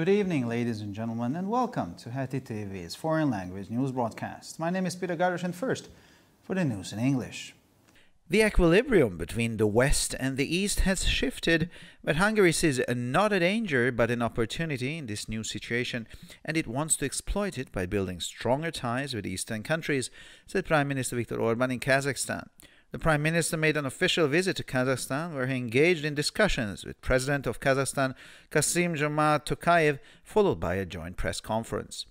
Good evening, ladies and gentlemen, and welcome to Hati TV's foreign language news broadcast. My name is Peter Garish, and first, for the news in English. The equilibrium between the West and the East has shifted, but Hungary sees not a danger but an opportunity in this new situation, and it wants to exploit it by building stronger ties with Eastern countries, said Prime Minister Viktor Orban in Kazakhstan the Prime Minister made an official visit to Kazakhstan where he engaged in discussions with President of Kazakhstan Kasim Jomart Tokayev, followed by a joint press conference.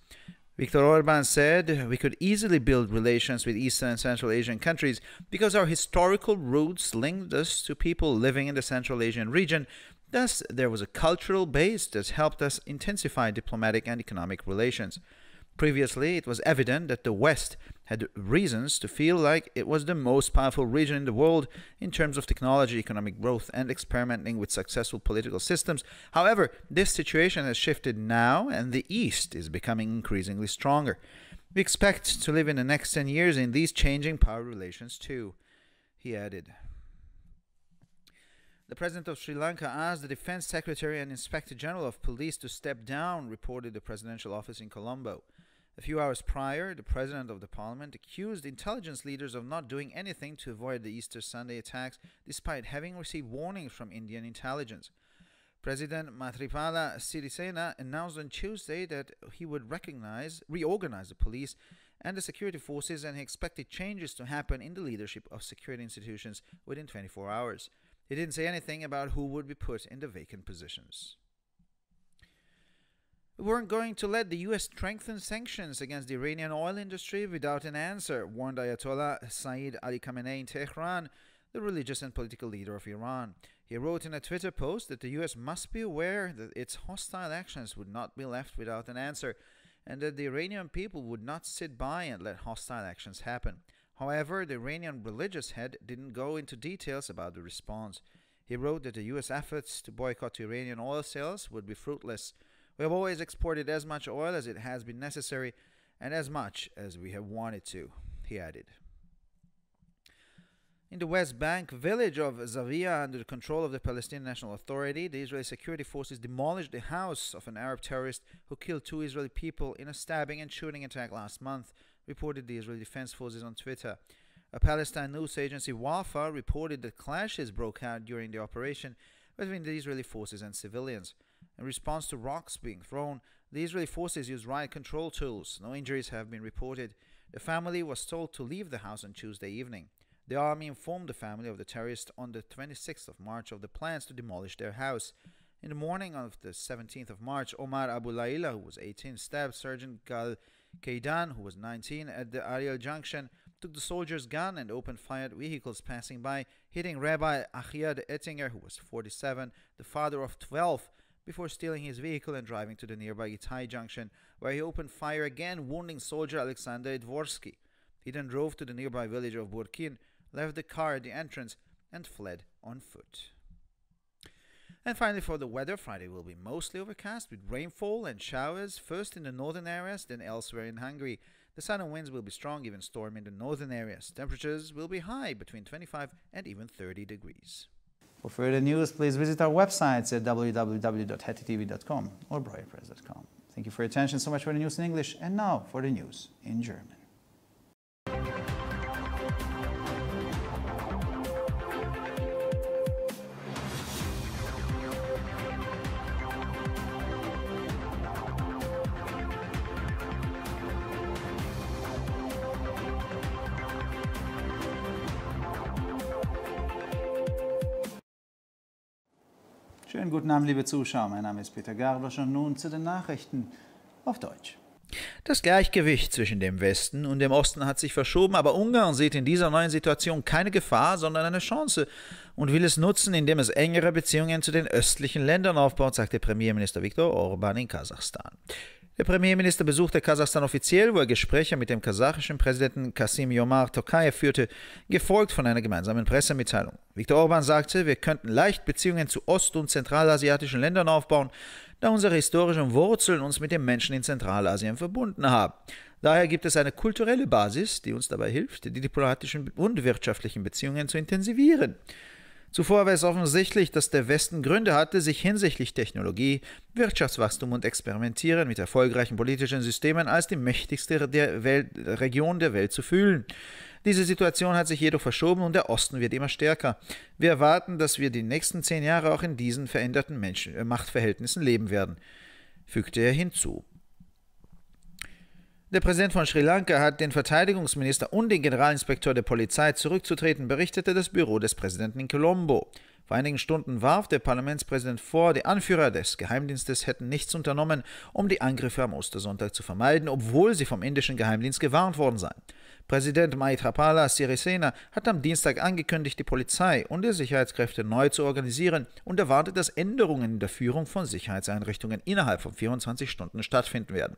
Viktor Orban said, We could easily build relations with Eastern and Central Asian countries because our historical roots linked us to people living in the Central Asian region. Thus, there was a cultural base that helped us intensify diplomatic and economic relations. Previously, it was evident that the West had reasons to feel like it was the most powerful region in the world in terms of technology, economic growth, and experimenting with successful political systems. However, this situation has shifted now, and the East is becoming increasingly stronger. We expect to live in the next 10 years in these changing power relations, too, he added. The president of Sri Lanka asked the defense secretary and inspector general of police to step down, reported the presidential office in Colombo. A few hours prior, the president of the parliament accused intelligence leaders of not doing anything to avoid the Easter Sunday attacks, despite having received warnings from Indian intelligence. President Matripala Sirisena announced on Tuesday that he would recognize, reorganize the police and the security forces, and he expected changes to happen in the leadership of security institutions within 24 hours. He didn't say anything about who would be put in the vacant positions. We weren't going to let the US strengthen sanctions against the Iranian oil industry without an answer, warned Ayatollah Saeed Ali Khamenei in Tehran, the religious and political leader of Iran. He wrote in a Twitter post that the US must be aware that its hostile actions would not be left without an answer and that the Iranian people would not sit by and let hostile actions happen. However, the Iranian religious head didn't go into details about the response. He wrote that the US efforts to boycott Iranian oil sales would be fruitless we have always exported as much oil as it has been necessary and as much as we have wanted to, he added. In the West Bank village of Zavia, under the control of the Palestinian National Authority, the Israeli security forces demolished the house of an Arab terrorist who killed two Israeli people in a stabbing and shooting attack last month, reported the Israeli Defense Forces on Twitter. A Palestine news agency, Wafa, reported that clashes broke out during the operation between the Israeli forces and civilians. In response to rocks being thrown, the Israeli forces used riot control tools. No injuries have been reported. The family was told to leave the house on Tuesday evening. The army informed the family of the terrorists on the 26th of March of the plans to demolish their house. In the morning of the 17th of March, Omar Abu Laila, who was 18, stabbed Sergeant Gal Kaidan, who was 19, at the Ariel Junction, took the soldier's gun and opened fire at vehicles passing by, hitting Rabbi Achiad Ettinger, who was 47, the father of 12, before stealing his vehicle and driving to the nearby Itai junction, where he opened fire again, wounding soldier Alexander Dvorsky. He then drove to the nearby village of Burkin, left the car at the entrance, and fled on foot. And finally, for the weather, Friday will be mostly overcast with rainfall and showers, first in the northern areas, then elsewhere in Hungary. The sun and winds will be strong, even stormy in the northern areas. Temperatures will be high, between 25 and even 30 degrees. For further news, please visit our websites at www.hetitv.com or briarpress.com. Thank you for your attention so much for the news in English, and now for the news in German. Schönen guten Abend, liebe Zuschauer. Mein Name ist Peter Garbasch und nun zu den Nachrichten auf Deutsch. Das Gleichgewicht zwischen dem Westen und dem Osten hat sich verschoben, aber Ungarn sieht in dieser neuen Situation keine Gefahr, sondern eine Chance und will es nutzen, indem es engere Beziehungen zu den östlichen Ländern aufbaut, sagte Premierminister Viktor Orban in Kasachstan. Der Premierminister besuchte Kasachstan offiziell, wo er Gespräche mit dem kasachischen Präsidenten Kasim Yomar Tokayev führte, gefolgt von einer gemeinsamen Pressemitteilung. Viktor Orban sagte, wir könnten leicht Beziehungen zu ost- und zentralasiatischen Ländern aufbauen, da unsere historischen Wurzeln uns mit den Menschen in Zentralasien verbunden haben. Daher gibt es eine kulturelle Basis, die uns dabei hilft, die diplomatischen und wirtschaftlichen Beziehungen zu intensivieren. Zuvor war es offensichtlich, dass der Westen Gründe hatte, sich hinsichtlich Technologie, Wirtschaftswachstum und Experimentieren mit erfolgreichen politischen Systemen als die mächtigste der Welt, Region der Welt zu fühlen. Diese Situation hat sich jedoch verschoben und der Osten wird immer stärker. Wir erwarten, dass wir die nächsten zehn Jahre auch in diesen veränderten Menschen äh, Machtverhältnissen leben werden, fügte er hinzu. Der Präsident von Sri Lanka hat den Verteidigungsminister und den Generalinspektor der Polizei zurückzutreten, berichtete das Büro des Präsidenten in Colombo. Vor einigen Stunden warf der Parlamentspräsident vor, die Anführer des Geheimdienstes hätten nichts unternommen, um die Angriffe am Ostersonntag zu vermeiden, obwohl sie vom indischen Geheimdienst gewarnt worden seien. Präsident Maitrapala Sirisena hat am Dienstag angekündigt, die Polizei und die Sicherheitskräfte neu zu organisieren und erwartet, dass Änderungen in der Führung von Sicherheitseinrichtungen innerhalb von 24 Stunden stattfinden werden.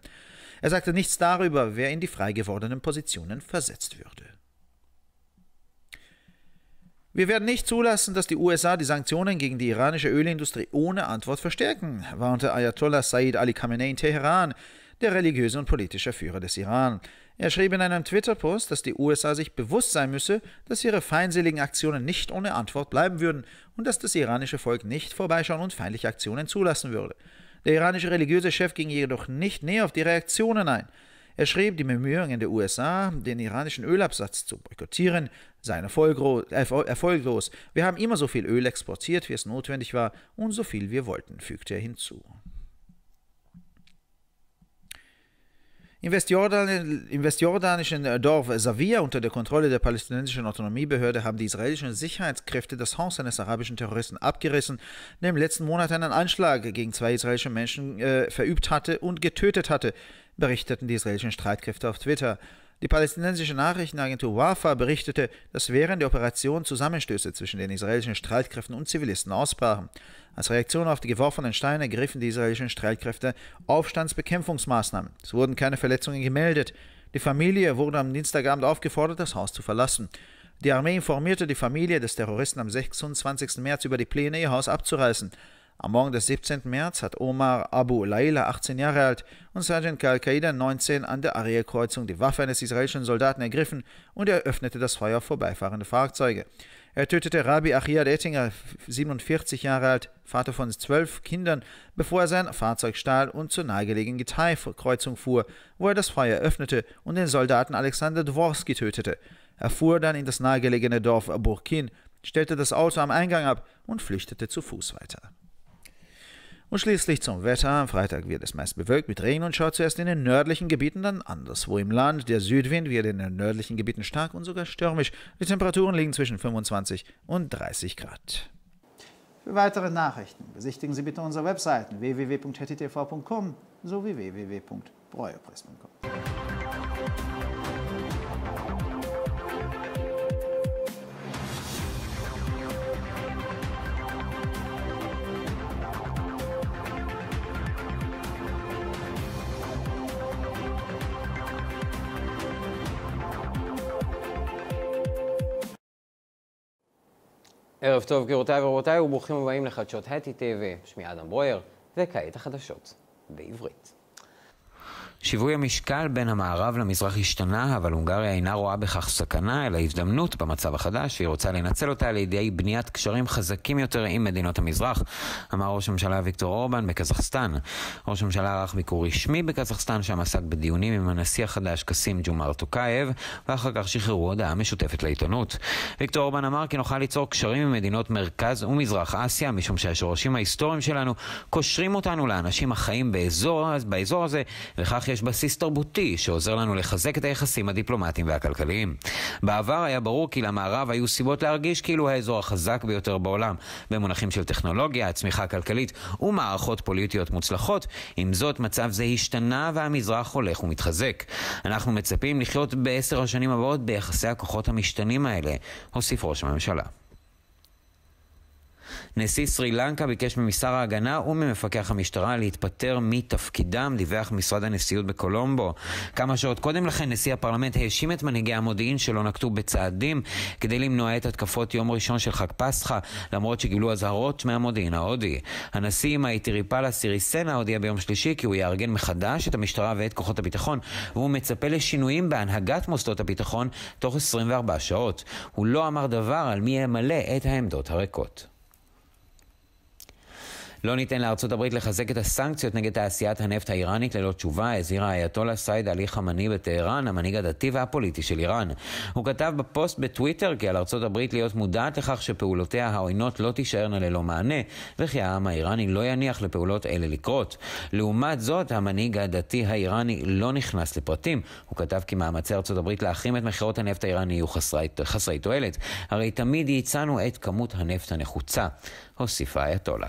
Er sagte nichts darüber, wer in die freigewordenen Positionen versetzt würde. Wir werden nicht zulassen, dass die USA die Sanktionen gegen die iranische Ölindustrie ohne Antwort verstärken, warnte Ayatollah Said Ali Khamenei in Teheran, der religiöse und politische Führer des Iran. Er schrieb in einem Twitter-Post, dass die USA sich bewusst sein müsse, dass ihre feindseligen Aktionen nicht ohne Antwort bleiben würden und dass das iranische Volk nicht vorbeischauen und feindliche Aktionen zulassen würde. Der iranische religiöse Chef ging jedoch nicht näher auf die Reaktionen ein. Er schrieb, die Bemühungen der USA, den iranischen Ölabsatz zu boykottieren, seien erfolglos. Wir haben immer so viel Öl exportiert, wie es notwendig war, und so viel wir wollten, fügte er hinzu. Im, Westjordan, Im westjordanischen äh, Dorf Savia unter der Kontrolle der palästinensischen Autonomiebehörde haben die israelischen Sicherheitskräfte das Haus eines arabischen Terroristen abgerissen, der im letzten Monat einen Anschlag gegen zwei israelische Menschen äh, verübt hatte und getötet hatte, berichteten die israelischen Streitkräfte auf Twitter. Die palästinensische Nachrichtenagentur WAFA berichtete, dass während der Operation Zusammenstöße zwischen den israelischen Streitkräften und Zivilisten ausbrachen. Als Reaktion auf die geworfenen Steine griffen die israelischen Streitkräfte Aufstandsbekämpfungsmaßnahmen. Es wurden keine Verletzungen gemeldet. Die Familie wurde am Dienstagabend aufgefordert, das Haus zu verlassen. Die Armee informierte die Familie des Terroristen am 26. März über die Pläne, ihr Haus abzureißen. Am Morgen des 17. März hat Omar Abu Laila, 18 Jahre alt, und Sergeant Al-Qaida, 19, an der Ariel-Kreuzung die Waffe eines israelischen Soldaten ergriffen und eröffnete das Feuer auf vorbeifahrende Fahrzeuge. Er tötete Rabbi Achiad Ettinger, 47 Jahre alt, Vater von zwölf Kindern, bevor er sein Fahrzeug stahl und zur nahegelegenen Gitai-Kreuzung fuhr, wo er das Feuer öffnete und den Soldaten Alexander Dworski tötete. Er fuhr dann in das nahegelegene Dorf Burkin, stellte das Auto am Eingang ab und flüchtete zu Fuß weiter. Und schließlich zum Wetter. Am Freitag wird es meist bewölkt mit Regen und schaut zuerst in den nördlichen Gebieten, dann anderswo im Land. Der Südwind wird in den nördlichen Gebieten stark und sogar stürmisch. Die Temperaturen liegen zwischen 25 und 30 Grad. Für weitere Nachrichten besichtigen Sie bitte unsere Webseiten www.htv.com sowie www.breuepress.com. ערב טוב גבירותיי ורבותיי וברוכים הבאים לחדשות הטי TV, שמי אדם ברויר, וכעת החדשות בעברית. שיווי המשקל בין המערב למזרח השתנה, אבל הונגריה אינה רואה בכך סכנה, אלא הזדמנות במצב החדש, והיא רוצה לנצל אותה על ידי בניית קשרים חזקים יותר עם מדינות המזרח, אמר ראש הממשלה ויקטור אורבן בקזחסטן. ראש הממשלה ערך ביקור רשמי בקזחסטן, שם עסק בדיונים עם הנשיא החדש קסים ג'ומאר טוקאייב, ואחר כך שחררו הודעה משותפת לעיתונות. ויקטור אורבן אמר כי נוכל ליצור קשרים עם מדינות מרכז ומזרח אסיה, משום שהשורשים ההיסטוריים שלנו קושרים אותנו לאנשים החיים באזור, באזור הזה, וכך שיש בסיס תרבותי שעוזר לנו לחזק את היחסים הדיפלומטיים והכלכליים. בעבר היה ברור כי למערב היו סיבות להרגיש כאילו האזור החזק ביותר בעולם במונחים של טכנולוגיה, הצמיחה הכלכלית ומערכות פוליטיות מוצלחות. עם זאת, מצב זה השתנה והמזרח הולך ומתחזק. אנחנו מצפים לחיות בעשר השנים הבאות ביחסי הכוחות המשתנים האלה, הוסיף ראש הממשלה. נשיא סרי לנקה ביקש ממשר ההגנה וממפקח המשטרה להתפטר מתפקידם, דיווח משרד הנשיאות בקולומבו. כמה שעות קודם לכן נשיא הפרלמנט האשים את מנהיגי המודיעין שלא נקטו בצעדים כדי למנוע את התקפות יום ראשון של חג פסחא, למרות שגילו אזהרות מהמודיעין ההודי. הנשיא עם מאיטיריפלה סיריסנה הודיע ביום שלישי כי הוא יארגן מחדש את המשטרה ואת כוחות הביטחון, והוא מצפה לשינויים בהנהגת מוסדות הביטחון תוך 24 שעות. הוא לא אמר דבר על מי ימלא את העמדות הריקות. לא ניתן לארצות הברית לחזק את הסנקציות נגד תעשיית הנפט האיראנית ללא תשובה, הזהיר האייתולה סייד עלי חמאני בטהרן, המנהיג הדתי והפוליטי של איראן. הוא כתב בפוסט בטוויטר כי על ארצות הברית להיות מודעת לכך שפעולותיה העוינות לא תישארנה ללא מענה, וכי העם האיראני לא יניח לפעולות אלה לקרות. לעומת זאת, המנהיג הדתי האיראני לא נכנס לפרטים. הוא כתב כי מאמצי ארצות הברית להחרים את מכירות הנפט האיראני יהיו חסרי, חסרי תועלת. הרי תמיד ייצאנו את כמות הנפט הנחוצה, הוסיפה אייתולה.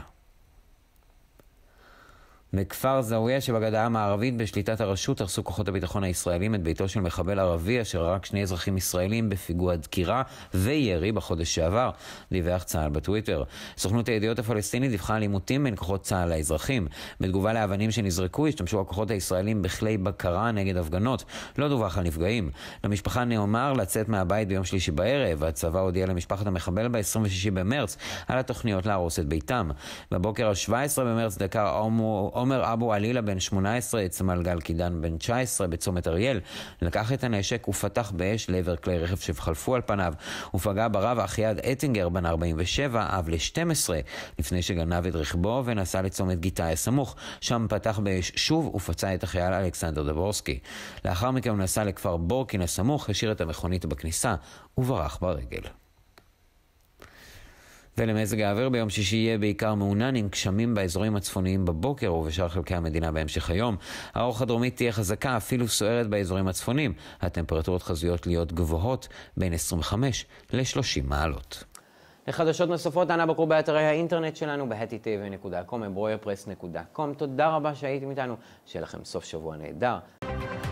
בכפר זאוויה שבגדה המערבית בשליטת הרשות הרסו כוחות הביטחון הישראלים את ביתו של מחבל ערבי אשר הרג שני אזרחים ישראלים בפיגוע דקירה וירי בחודש שעבר, דיווח צה"ל בטוויטר. סוכנות הידיעות הפלסטינית דיווחה על עימותים בין כוחות צה"ל לאזרחים. בתגובה לאבנים שנזרקו השתמשו הכוחות הישראלים בכלי בקרה נגד הפגנות. לא דווח על נפגעים. למשפחה נאמר לצאת מהבית ביום שלישי בערב. הצבא הודיע למשפחת המחבל ב-26 במרץ על התוכניות להרוס את ביתם. בבוקר ה-17 במרץ דקר עומר אבו עלילה בן 18, את סמל גל קידן בן 19 בצומת אריאל, לקח את הנשק ופתח באש לעבר כלי רכב שחלפו על פניו. ופגע ברב אחיעד אטינגר בן 47, אב ל-12, לפני שגנב את רכבו ונסע לצומת גיטאי הסמוך. שם פתח באש שוב ופצע את החייל אלכסנדר דבורסקי. לאחר מכן הוא נסע לכפר בורקין הסמוך, השאיר את המכונית בכניסה וברח ברגל. ולמזג האוויר ביום שישי יהיה בעיקר מעונן עם גשמים באזורים הצפוניים בבוקר ובשאר חלקי המדינה בהמשך היום. הרוח הדרומית תהיה חזקה, אפילו סוערת באזורים הצפוניים. הטמפרטורות חזויות להיות גבוהות בין 25 ל-30 מעלות. לחדשות נוספות, אנא בקרו באתרי האינטרנט שלנו ב-hattv.com, embroyerpress.com. תודה רבה שהייתם איתנו, שיהיה לכם סוף שבוע נהדר.